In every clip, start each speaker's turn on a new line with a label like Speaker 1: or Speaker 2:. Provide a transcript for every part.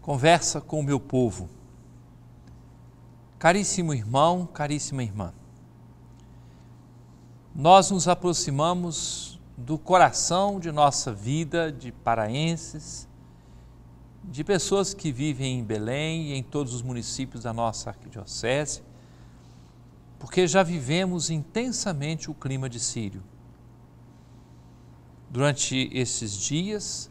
Speaker 1: conversa com o meu povo. Caríssimo irmão, caríssima irmã, nós nos aproximamos do coração de nossa vida de paraenses, de pessoas que vivem em Belém e em todos os municípios da nossa arquidiocese, porque já vivemos intensamente o clima de Sírio. Durante esses dias,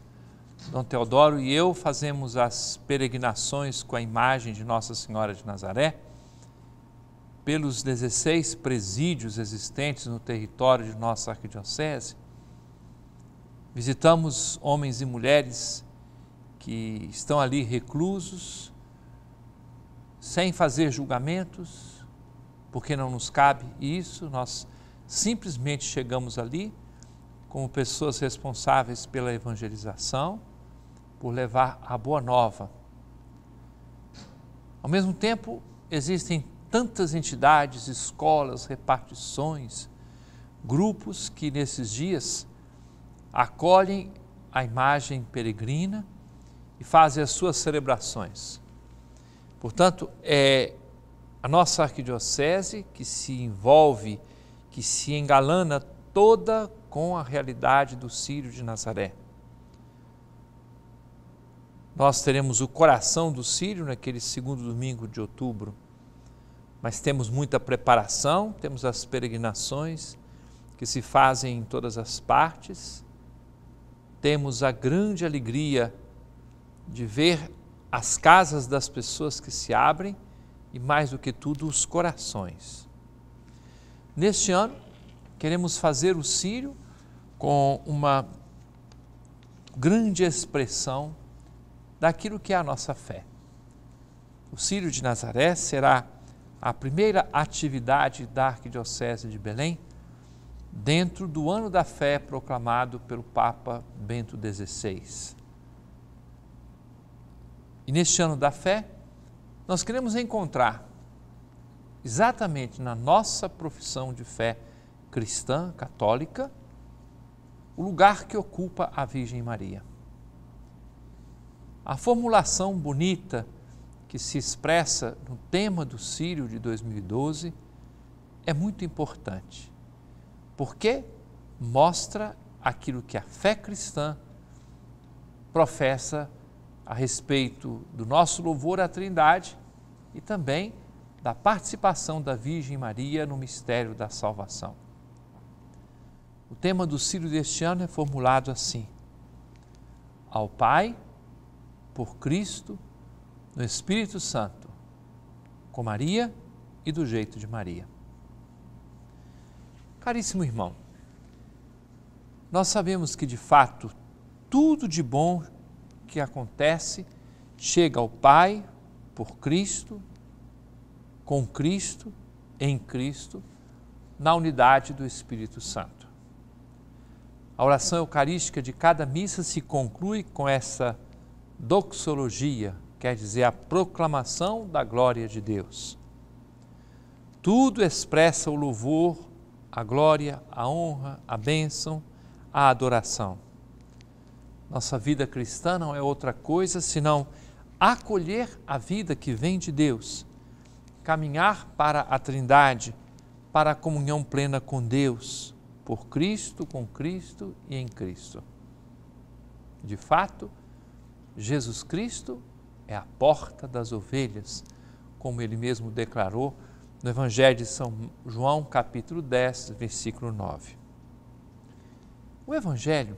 Speaker 1: Dom Teodoro e eu fazemos as peregrinações com a imagem de Nossa Senhora de Nazaré pelos 16 presídios existentes no território de nossa arquidiocese. Visitamos homens e mulheres que estão ali reclusos, sem fazer julgamentos, porque não nos cabe isso, nós simplesmente chegamos ali como pessoas responsáveis pela evangelização por levar a boa nova. Ao mesmo tempo, existem tantas entidades, escolas, repartições, grupos que nesses dias acolhem a imagem peregrina e fazem as suas celebrações. Portanto, é a nossa arquidiocese que se envolve, que se engalana toda com a realidade do Sírio de Nazaré. Nós teremos o coração do Sírio naquele segundo domingo de outubro, mas temos muita preparação, temos as peregrinações que se fazem em todas as partes, temos a grande alegria de ver as casas das pessoas que se abrem e, mais do que tudo, os corações. Neste ano, queremos fazer o Sírio com uma grande expressão daquilo que é a nossa fé. O Círio de Nazaré será a primeira atividade da Arquidiocese de Belém dentro do ano da fé proclamado pelo Papa Bento XVI. E neste ano da fé, nós queremos encontrar exatamente na nossa profissão de fé cristã, católica, o lugar que ocupa a Virgem Maria. A formulação bonita que se expressa no tema do Sírio de 2012 é muito importante, porque mostra aquilo que a fé cristã professa a respeito do nosso louvor à Trindade e também da participação da Virgem Maria no mistério da salvação. O tema do Círio deste ano é formulado assim: Ao Pai por Cristo, no Espírito Santo, com Maria e do jeito de Maria. Caríssimo irmão, nós sabemos que de fato tudo de bom que acontece chega ao Pai por Cristo, com Cristo, em Cristo, na unidade do Espírito Santo. A oração eucarística de cada missa se conclui com essa Doxologia quer dizer a proclamação da glória de Deus. Tudo expressa o louvor, a glória, a honra, a bênção, a adoração. Nossa vida cristã não é outra coisa senão acolher a vida que vem de Deus, caminhar para a Trindade, para a comunhão plena com Deus, por Cristo, com Cristo e em Cristo. De fato, Jesus Cristo é a porta das ovelhas, como ele mesmo declarou no Evangelho de São João, capítulo 10, versículo 9. O Evangelho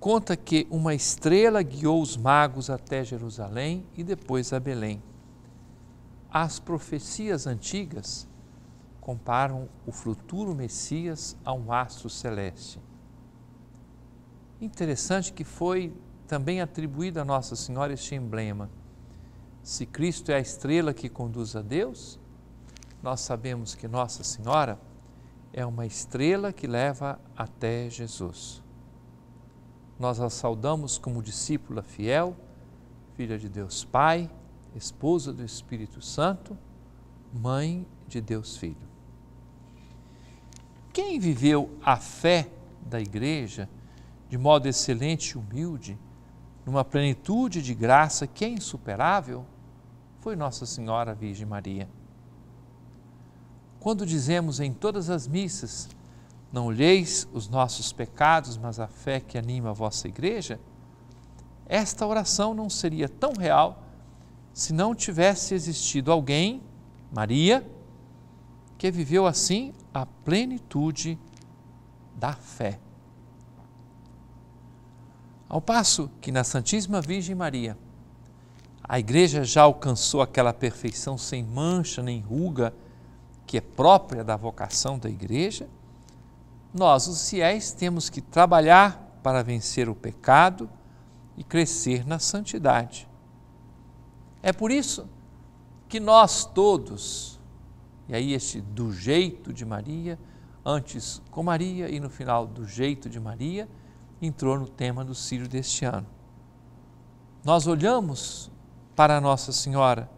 Speaker 1: conta que uma estrela guiou os magos até Jerusalém e depois a Belém. As profecias antigas comparam o futuro Messias a um astro celeste. Interessante que foi também atribuído a Nossa Senhora este emblema. Se Cristo é a estrela que conduz a Deus, nós sabemos que Nossa Senhora é uma estrela que leva até Jesus. Nós a saudamos como discípula fiel, filha de Deus Pai, esposa do Espírito Santo, mãe de Deus Filho. Quem viveu a fé da igreja de modo excelente e humilde, numa plenitude de graça que é insuperável, foi Nossa Senhora Virgem Maria. Quando dizemos em todas as missas, não olheis os nossos pecados, mas a fé que anima a vossa igreja, esta oração não seria tão real se não tivesse existido alguém, Maria, que viveu assim a plenitude da fé. Ao passo que na Santíssima Virgem Maria, a Igreja já alcançou aquela perfeição sem mancha nem ruga que é própria da vocação da Igreja, nós, os fiéis, temos que trabalhar para vencer o pecado e crescer na santidade. É por isso que nós todos, e aí este do jeito de Maria, antes com Maria e no final do jeito de Maria, entrou no tema do Sírio deste ano. Nós olhamos para Nossa Senhora,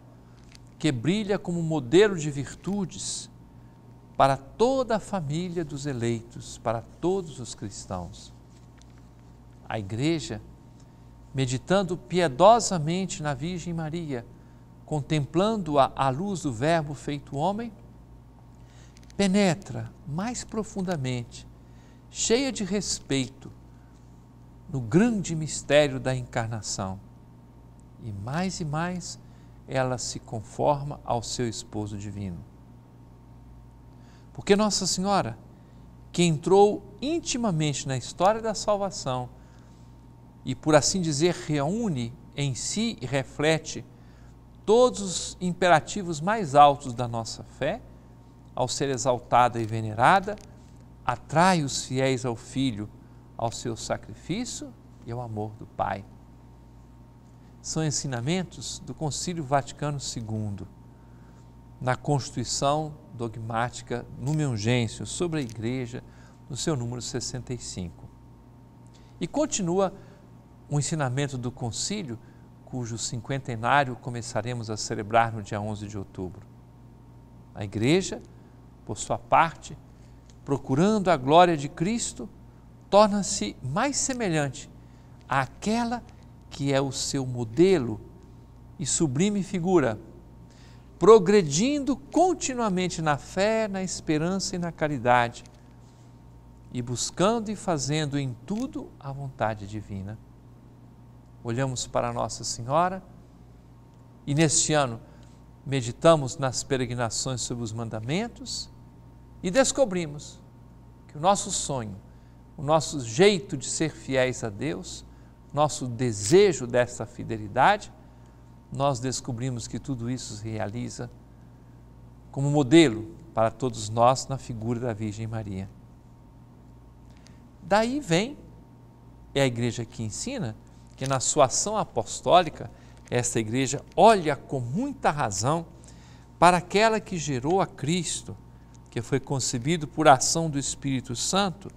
Speaker 1: que brilha como modelo de virtudes para toda a família dos eleitos, para todos os cristãos. A Igreja, meditando piedosamente na Virgem Maria, contemplando-a à luz do Verbo feito homem, penetra mais profundamente, cheia de respeito, no grande mistério da encarnação. E mais e mais ela se conforma ao seu esposo divino. Porque Nossa Senhora, que entrou intimamente na história da salvação e, por assim dizer, reúne em si e reflete todos os imperativos mais altos da nossa fé, ao ser exaltada e venerada, atrai os fiéis ao Filho ao seu sacrifício e ao amor do Pai. São ensinamentos do Concílio Vaticano II, na Constituição Dogmática Numen Gentium sobre a Igreja, no seu número 65. E continua um ensinamento do concílio, cujo cinquentenário começaremos a celebrar no dia 11 de outubro. A igreja, por sua parte, procurando a glória de Cristo, torna-se mais semelhante àquela que é o seu modelo e sublime figura, progredindo continuamente na fé, na esperança e na caridade, e buscando e fazendo em tudo a vontade divina. Olhamos para Nossa Senhora e neste ano meditamos nas peregrinações sobre os mandamentos e descobrimos que o nosso sonho o nosso jeito de ser fiéis a Deus, nosso desejo dessa fidelidade, nós descobrimos que tudo isso se realiza como modelo para todos nós na figura da Virgem Maria. Daí vem, é a igreja que ensina, que na sua ação apostólica, essa igreja olha com muita razão para aquela que gerou a Cristo, que foi concebido por ação do Espírito Santo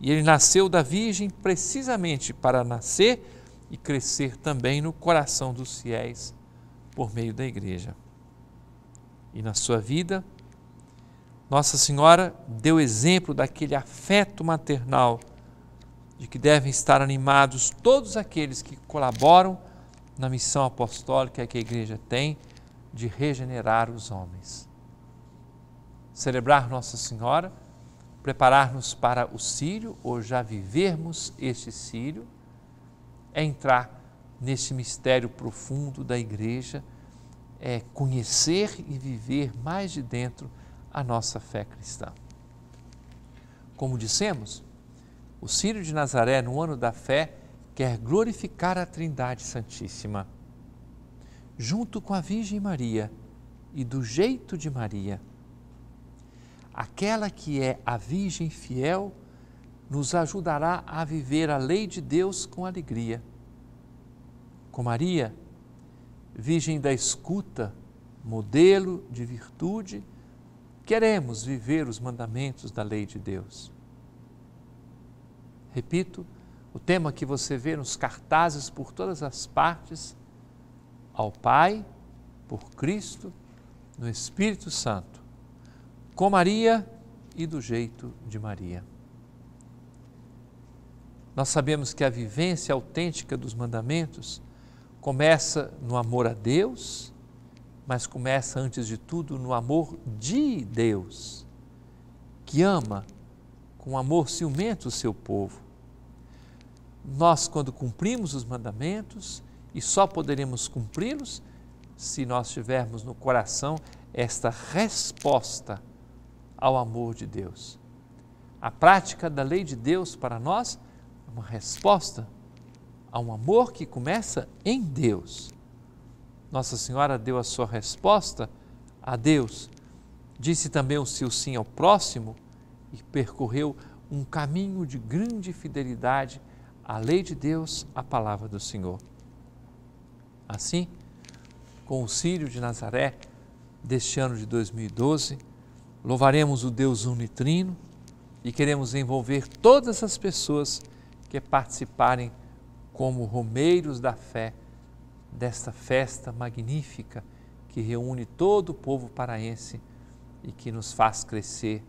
Speaker 1: e ele nasceu da Virgem precisamente para nascer e crescer também no coração dos fiéis por meio da igreja. E na sua vida, Nossa Senhora deu exemplo daquele afeto maternal de que devem estar animados todos aqueles que colaboram na missão apostólica que a igreja tem de regenerar os homens. Celebrar Nossa Senhora preparar-nos para o Sírio, ou já vivermos este Sírio, é entrar nesse mistério profundo da igreja, é conhecer e viver mais de dentro a nossa fé cristã. Como dissemos, o Sírio de Nazaré, no ano da fé, quer glorificar a Trindade Santíssima, junto com a Virgem Maria e do jeito de Maria Aquela que é a Virgem fiel nos ajudará a viver a lei de Deus com alegria. Com Maria, Virgem da escuta, modelo de virtude, queremos viver os mandamentos da lei de Deus. Repito, o tema que você vê nos cartazes por todas as partes, ao Pai, por Cristo, no Espírito Santo com Maria e do jeito de Maria. Nós sabemos que a vivência autêntica dos mandamentos começa no amor a Deus, mas começa antes de tudo no amor de Deus, que ama com amor ciumento o seu povo. Nós, quando cumprimos os mandamentos, e só poderemos cumpri-los se nós tivermos no coração esta resposta ao amor de Deus. A prática da lei de Deus para nós é uma resposta a um amor que começa em Deus. Nossa Senhora deu a sua resposta a Deus, disse também o seu sim ao próximo e percorreu um caminho de grande fidelidade à lei de Deus, à palavra do Senhor. Assim, com o Sírio de Nazaré deste ano de 2012, Louvaremos o Deus unitrino e queremos envolver todas as pessoas que participarem como romeiros da fé desta festa magnífica que reúne todo o povo paraense e que nos faz crescer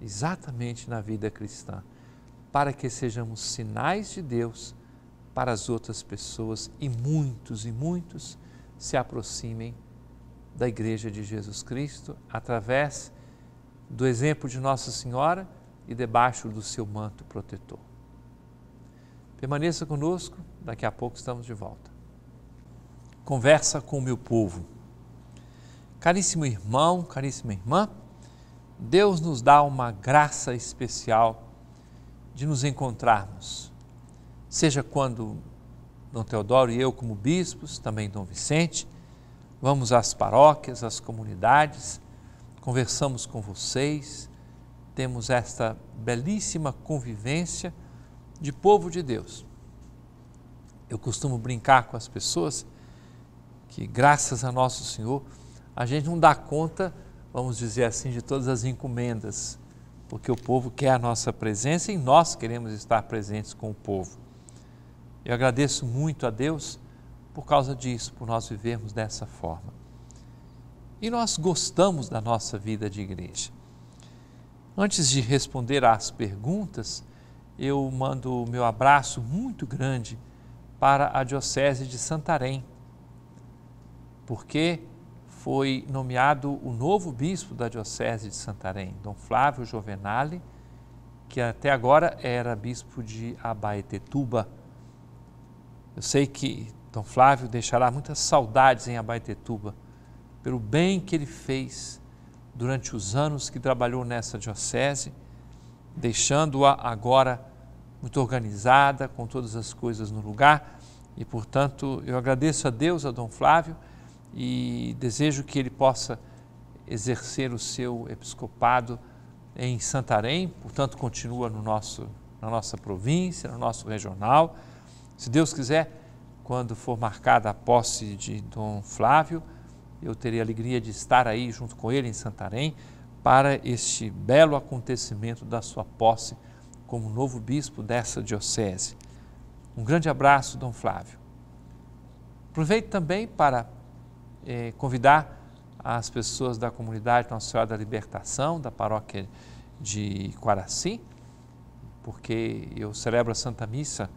Speaker 1: exatamente na vida cristã, para que sejamos sinais de Deus para as outras pessoas e muitos e muitos se aproximem da Igreja de Jesus Cristo através do exemplo de Nossa Senhora e debaixo do seu manto protetor. Permaneça conosco, daqui a pouco estamos de volta. Conversa com o meu povo. Caríssimo irmão, caríssima irmã, Deus nos dá uma graça especial de nos encontrarmos, seja quando Dom Teodoro e eu, como bispos, também Dom Vicente, vamos às paróquias, às comunidades, conversamos com vocês, temos esta belíssima convivência de povo de Deus. Eu costumo brincar com as pessoas que, graças a Nosso Senhor, a gente não dá conta, vamos dizer assim, de todas as encomendas, porque o povo quer a nossa presença e nós queremos estar presentes com o povo. Eu agradeço muito a Deus por causa disso, por nós vivermos dessa forma e nós gostamos da nossa vida de igreja. Antes de responder às perguntas, eu mando o meu abraço muito grande para a Diocese de Santarém, porque foi nomeado o novo bispo da Diocese de Santarém, Dom Flávio Jovenale, que até agora era bispo de Abaetetuba. Eu sei que Dom Flávio deixará muitas saudades em Abaetetuba pelo bem que ele fez durante os anos que trabalhou nessa diocese, deixando-a agora muito organizada, com todas as coisas no lugar. E, portanto, eu agradeço a Deus, a Dom Flávio, e desejo que ele possa exercer o seu episcopado em Santarém, portanto, continua no nosso, na nossa província, no nosso regional. Se Deus quiser, quando for marcada a posse de Dom Flávio, eu terei a alegria de estar aí junto com ele em Santarém para este belo acontecimento da sua posse como novo bispo dessa diocese. Um grande abraço, Dom Flávio. Aproveito também para eh, convidar as pessoas da comunidade Nossa Senhora da Libertação, da paróquia de Quaraci, porque eu celebro a Santa Missa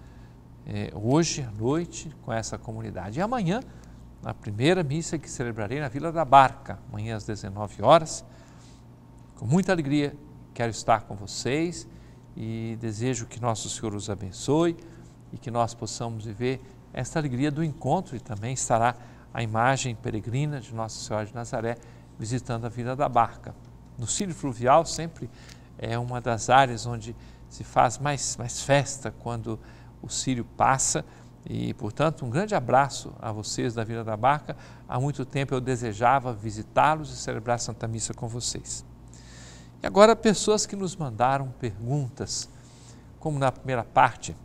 Speaker 1: eh, hoje à noite com essa comunidade. E amanhã na primeira missa que celebrarei na Vila da Barca, amanhã às 19 horas. Com muita alegria quero estar com vocês e desejo que nosso Senhor os abençoe e que nós possamos viver esta alegria do encontro e também estará a imagem peregrina de Nossa Senhora de Nazaré visitando a Vila da Barca. No Círio Fluvial sempre é uma das áreas onde se faz mais, mais festa quando o Círio passa e, portanto, um grande abraço a vocês da Vila da Barca. Há muito tempo eu desejava visitá-los e celebrar Santa Missa com vocês. E agora, pessoas que nos mandaram perguntas. Como na primeira parte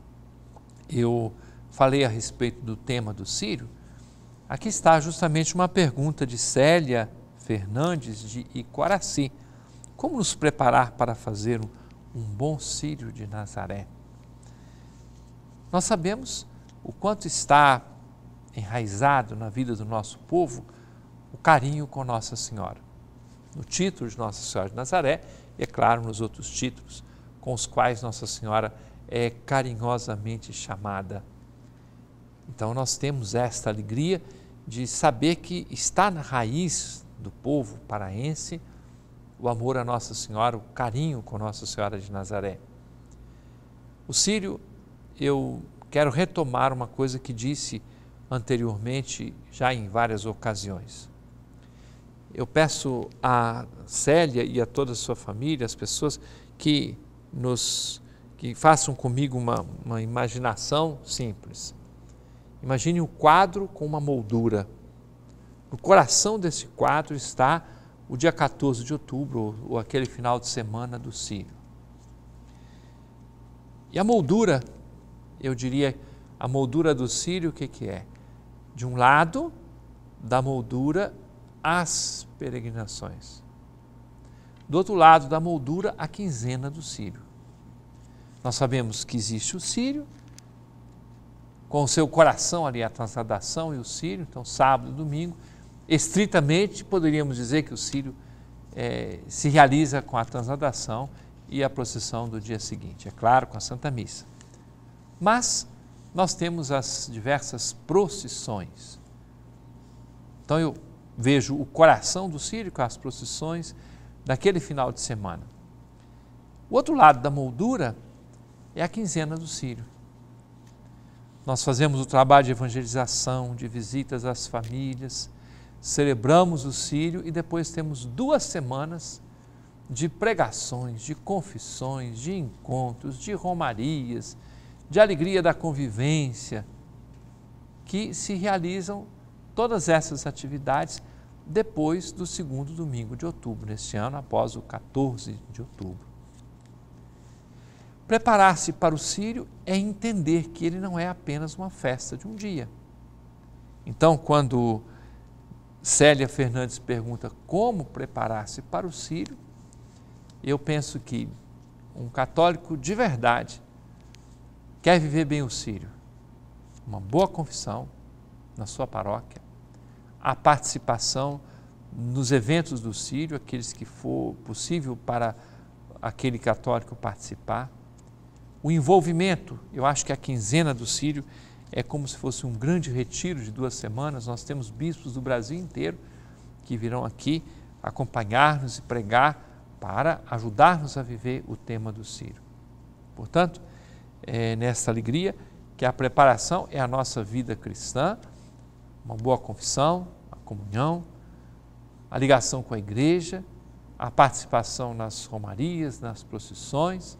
Speaker 1: eu falei a respeito do tema do Sírio, aqui está justamente uma pergunta de Célia Fernandes de Iquaraci. Como nos preparar para fazer um bom Sírio de Nazaré? Nós sabemos o quanto está enraizado na vida do nosso povo o carinho com Nossa Senhora. No título de Nossa Senhora de Nazaré, e é claro, nos outros títulos com os quais Nossa Senhora é carinhosamente chamada. Então nós temos esta alegria de saber que está na raiz do povo paraense o amor a Nossa Senhora, o carinho com Nossa Senhora de Nazaré. O Sírio, eu quero retomar uma coisa que disse anteriormente, já em várias ocasiões. Eu peço a Célia e a toda a sua família, as pessoas que nos que façam comigo uma, uma imaginação simples. Imagine um quadro com uma moldura. No coração desse quadro está o dia 14 de outubro, ou aquele final de semana do Círio. E a moldura eu diria, a moldura do Sírio, o que, que é? De um lado, da moldura, as peregrinações. Do outro lado da moldura, a quinzena do Sírio. Nós sabemos que existe o Sírio com o seu coração ali, a transadação e o Sírio então sábado, domingo. Estritamente, poderíamos dizer que o Sírio é, se realiza com a transadação e a procissão do dia seguinte, é claro, com a Santa Missa. Mas nós temos as diversas procissões. Então eu vejo o coração do circo, as procissões daquele final de semana. O outro lado da moldura é a quinzena do Sírio. Nós fazemos o trabalho de evangelização, de visitas às famílias, celebramos o Sírio e depois temos duas semanas de pregações, de confissões, de encontros, de romarias, de alegria da convivência, que se realizam todas essas atividades depois do segundo domingo de outubro, neste ano, após o 14 de outubro. Preparar-se para o Sírio é entender que ele não é apenas uma festa de um dia. Então, quando Célia Fernandes pergunta como preparar-se para o Sírio, eu penso que um católico de verdade Quer viver bem o sírio? Uma boa confissão na sua paróquia, a participação nos eventos do sírio, aqueles que for possível para aquele católico participar, o envolvimento, eu acho que a quinzena do sírio é como se fosse um grande retiro de duas semanas. Nós temos bispos do Brasil inteiro que virão aqui acompanhar-nos e pregar para ajudar-nos a viver o tema do Sírio. Portanto, é, nessa alegria, que a preparação é a nossa vida cristã, uma boa confissão, a comunhão, a ligação com a igreja, a participação nas romarias, nas procissões,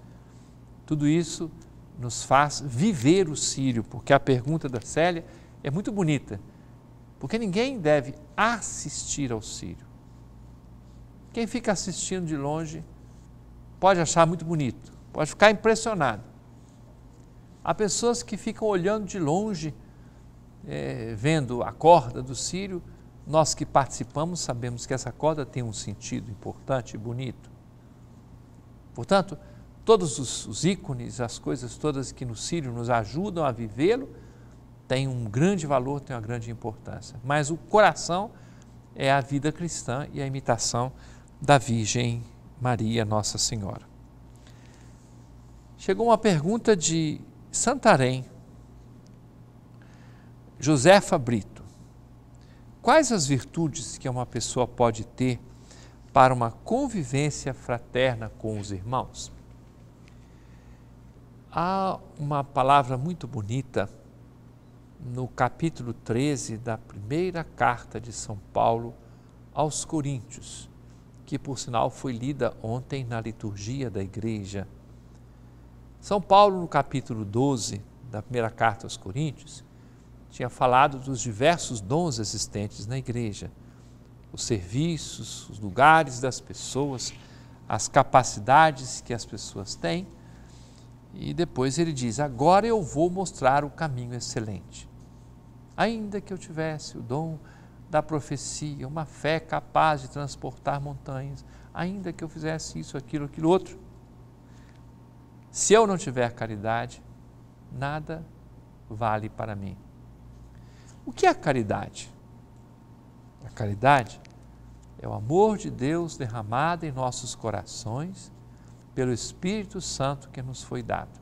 Speaker 1: tudo isso nos faz viver o Sírio, porque a pergunta da Célia é muito bonita, porque ninguém deve assistir ao Sírio. Quem fica assistindo de longe pode achar muito bonito, pode ficar impressionado, Há pessoas que ficam olhando de longe, é, vendo a corda do Sírio. Nós que participamos sabemos que essa corda tem um sentido importante e bonito. Portanto, todos os, os ícones, as coisas todas que no Sírio nos ajudam a vivê-lo, têm um grande valor, têm uma grande importância. Mas o coração é a vida cristã e a imitação da Virgem Maria, Nossa Senhora. Chegou uma pergunta de Santarém. Josefa Brito. Quais as virtudes que uma pessoa pode ter para uma convivência fraterna com os irmãos? Há uma palavra muito bonita no capítulo 13 da primeira carta de São Paulo aos Coríntios, que por sinal foi lida ontem na liturgia da igreja são Paulo, no capítulo 12 da primeira carta aos Coríntios, tinha falado dos diversos dons existentes na igreja, os serviços, os lugares das pessoas, as capacidades que as pessoas têm. E depois ele diz: Agora eu vou mostrar o caminho excelente. Ainda que eu tivesse o dom da profecia, uma fé capaz de transportar montanhas, ainda que eu fizesse isso, aquilo, aquilo outro, se eu não tiver caridade, nada vale para mim. O que é a caridade? A caridade é o amor de Deus derramado em nossos corações pelo Espírito Santo que nos foi dado.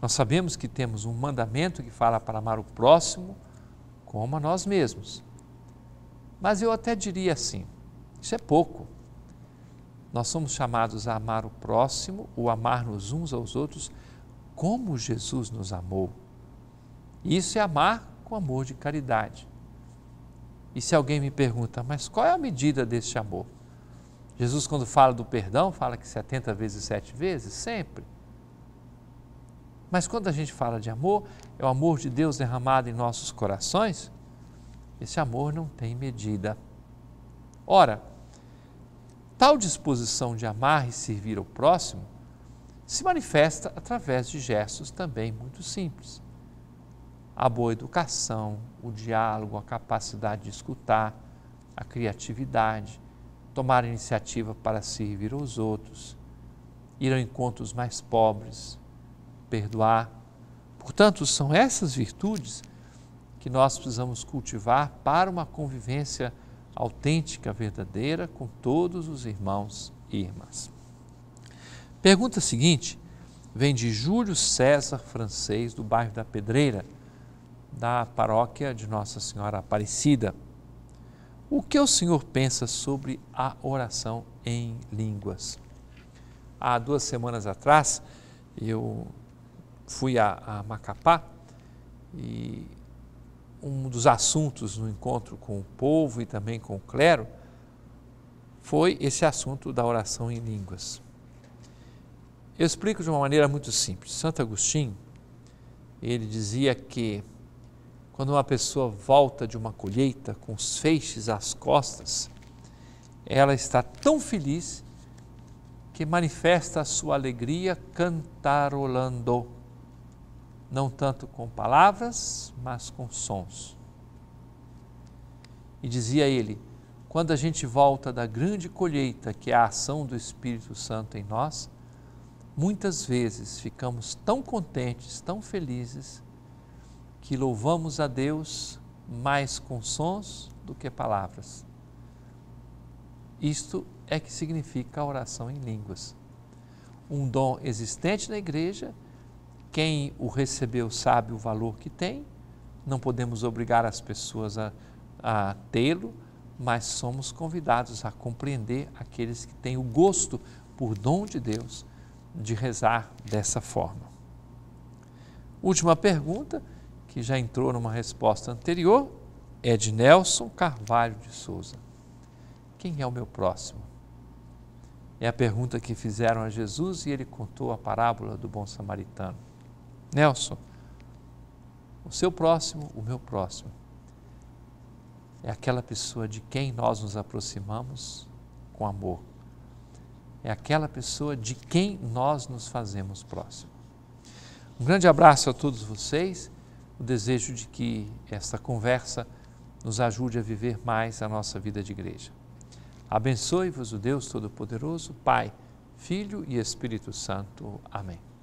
Speaker 1: Nós sabemos que temos um mandamento que fala para amar o próximo como a nós mesmos. Mas eu até diria assim: isso é pouco nós somos chamados a amar o próximo, o amar-nos uns aos outros, como Jesus nos amou. Isso é amar com amor de caridade. E se alguém me pergunta, mas qual é a medida deste amor? Jesus, quando fala do perdão, fala que 70 vezes, 7 vezes, sempre. Mas quando a gente fala de amor, é o amor de Deus derramado em nossos corações, esse amor não tem medida. Ora, Tal disposição de amar e servir ao próximo se manifesta através de gestos também muito simples. A boa educação, o diálogo, a capacidade de escutar, a criatividade, tomar iniciativa para servir aos outros, ir ao encontro dos mais pobres, perdoar. Portanto, são essas virtudes que nós precisamos cultivar para uma convivência autêntica, verdadeira, com todos os irmãos e irmãs. Pergunta seguinte vem de Júlio César Francês, do bairro da Pedreira, da paróquia de Nossa Senhora Aparecida. O que o senhor pensa sobre a oração em línguas? Há duas semanas atrás, eu fui a, a Macapá e um dos assuntos no encontro com o povo e também com o clero foi esse assunto da oração em línguas. Eu explico de uma maneira muito simples. Santo Agostinho, ele dizia que quando uma pessoa volta de uma colheita com os feixes às costas, ela está tão feliz que manifesta a sua alegria cantarolando não tanto com palavras, mas com sons. E dizia ele: quando a gente volta da grande colheita que é a ação do Espírito Santo em nós, muitas vezes ficamos tão contentes, tão felizes, que louvamos a Deus mais com sons do que palavras. Isto é que significa a oração em línguas. Um dom existente na igreja quem o recebeu sabe o valor que tem, não podemos obrigar as pessoas a, a tê-lo, mas somos convidados a compreender aqueles que têm o gosto por dom de Deus de rezar dessa forma. Última pergunta, que já entrou numa resposta anterior, é de Nelson Carvalho de Souza. Quem é o meu próximo? É a pergunta que fizeram a Jesus e ele contou a parábola do bom samaritano. Nelson, o seu próximo, o meu próximo, é aquela pessoa de quem nós nos aproximamos com amor, é aquela pessoa de quem nós nos fazemos próximo. Um grande abraço a todos vocês, o desejo de que esta conversa nos ajude a viver mais a nossa vida de igreja. Abençoe-vos o Deus Todo-Poderoso, Pai, Filho e Espírito Santo. Amém.